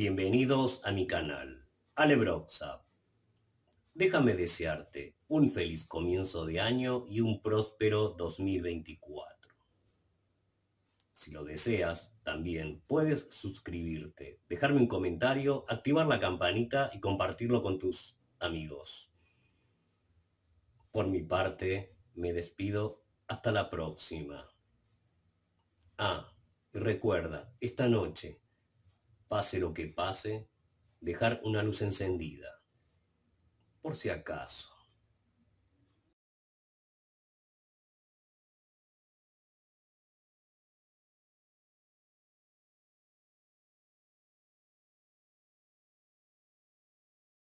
Bienvenidos a mi canal, Alebroxa. Déjame desearte un feliz comienzo de año y un próspero 2024. Si lo deseas, también puedes suscribirte, dejarme un comentario, activar la campanita y compartirlo con tus amigos. Por mi parte, me despido hasta la próxima. Ah, y recuerda, esta noche pase lo que pase, dejar una luz encendida, por si acaso.